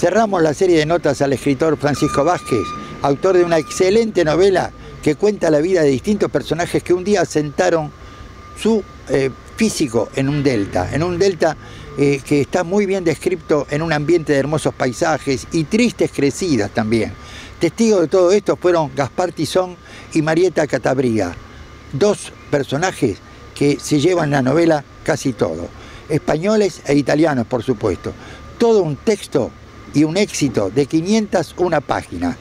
Cerramos la serie de notas al escritor Francisco Vázquez, autor de una excelente novela que cuenta la vida de distintos personajes que un día asentaron su eh, físico en un delta, en un delta eh, que está muy bien descrito en un ambiente de hermosos paisajes y tristes crecidas también. Testigos de todo esto fueron Gaspar Tizón y Marieta Catabría, dos personajes que se llevan la novela casi todo, españoles e italianos por supuesto. Todo un texto y un éxito de 501 páginas. página.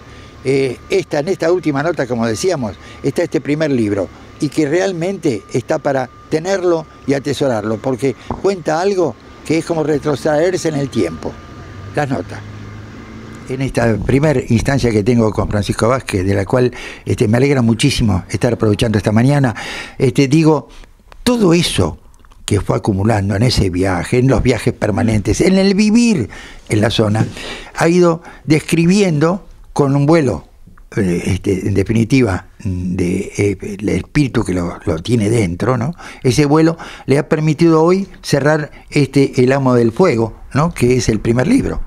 Eh, esta, en esta última nota, como decíamos, está este primer libro y que realmente está para tenerlo y atesorarlo, porque cuenta algo que es como retrocederse en el tiempo. Las notas. En esta primera instancia que tengo con Francisco Vázquez, de la cual este, me alegra muchísimo estar aprovechando esta mañana, este, digo, todo eso que fue acumulando en ese viaje, en los viajes permanentes, en el vivir en la zona, ha ido describiendo con un vuelo, eh, este, en definitiva, de, eh, el espíritu que lo, tiene dentro, ¿no? Ese vuelo le ha permitido hoy cerrar este El amo del fuego, ¿no? Que es el primer libro.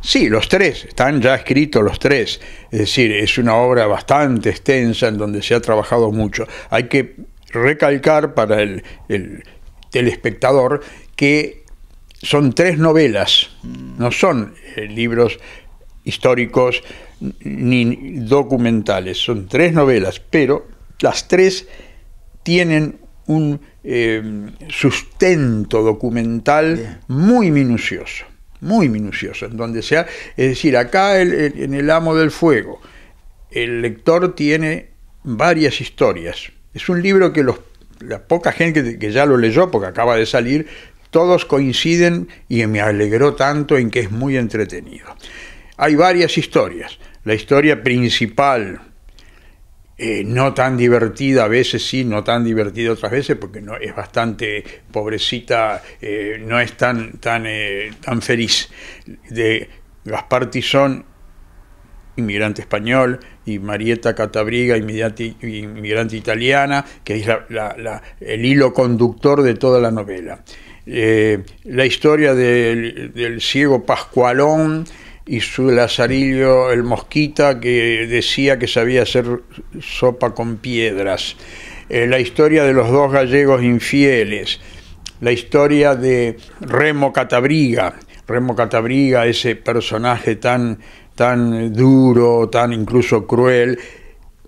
Sí, los tres, están ya escritos los tres. Es decir, es una obra bastante extensa en donde se ha trabajado mucho. Hay que recalcar para el del espectador que son tres novelas, no son eh, libros históricos ni documentales, son tres novelas, pero las tres tienen un eh, sustento documental muy minucioso, muy minucioso, en donde sea, es decir, acá en el amo del fuego, el lector tiene varias historias. Es un libro que los la poca gente que ya lo leyó, porque acaba de salir, todos coinciden y me alegró tanto en que es muy entretenido. Hay varias historias. La historia principal, eh, no tan divertida, a veces sí, no tan divertida otras veces, porque no, es bastante pobrecita, eh, no es tan, eh, tan feliz, de Gaspar Tizón, inmigrante español, y Marietta Catabriga, inmigrante italiana, que es el hilo conductor de toda la novela. Eh, la historia del, ciego Pascualón, y su lazarillo el mosquita que decía que sabía hacer sopa con piedras, eh, la historia de los dos gallegos infieles, la historia de Remo Catabriga, Remo Catabriga, ese personaje tan tan duro, tan incluso cruel,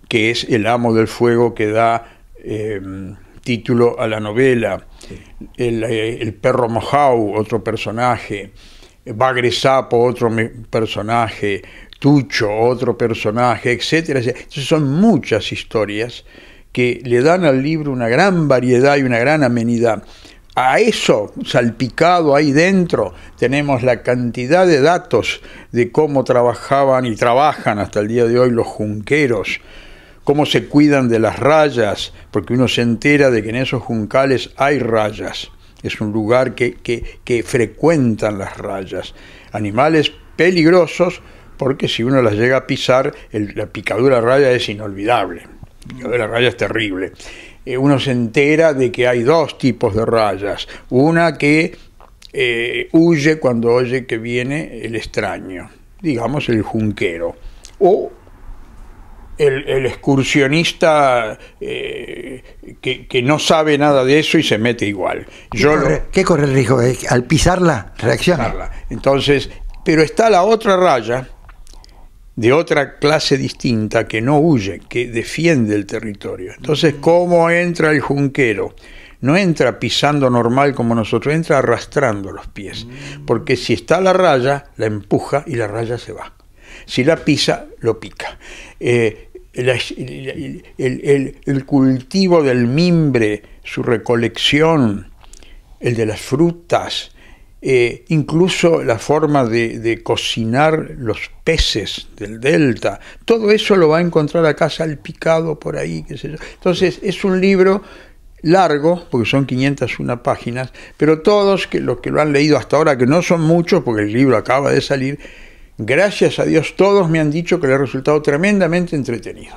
que es El amo del fuego que da em, título a la novela. Eh, El, perro Mojau, otro personaje. Bagre Sapo, otro personaje. Tucho, otro personaje, etcétera. Entonces son muchas historias que le dan al libro una gran variedad y una gran amenidad a eso salpicado ahí dentro tenemos la cantidad de datos de cómo trabajaban y trabajan hasta el día de hoy los junqueros, cómo se cuidan de las rayas, porque uno se entera de que en esos juncales hay rayas. Es un lugar que, que, frecuentan las rayas. Animales peligrosos porque si uno las llega a pisar, la picadura raya es inolvidable. La picadura raya es terrible. Eh, uno se entera de que hay dos tipos de rayas. Una que eh, huye cuando oye que viene el extraño, digamos el junquero, o el, excursionista eh, que, no sabe nada de eso y se mete igual. Yo ¿Qué, corre, el riesgo? Al pisarla, reacciona. Entonces, pero está la otra raya de otra clase distinta que no huye, que defiende el territorio. Entonces, ¿cómo entra el junquero? No entra pisando normal como nosotros, entra arrastrando los pies, mm. porque si está la raya, la empuja y la raya se va. Si la pisa, lo pica. Eh, el, cultivo del mimbre, su recolección, el de las frutas, eh, incluso la forma de, cocinar los peces del delta, todo eso lo va a encontrar acá salpicado por ahí, Entonces es un libro largo, porque son 501 páginas, pero todos que, los que lo han leído hasta ahora, que no son muchos, porque el libro acaba de salir, gracias a Dios todos me han dicho que le ha resultado tremendamente entretenido.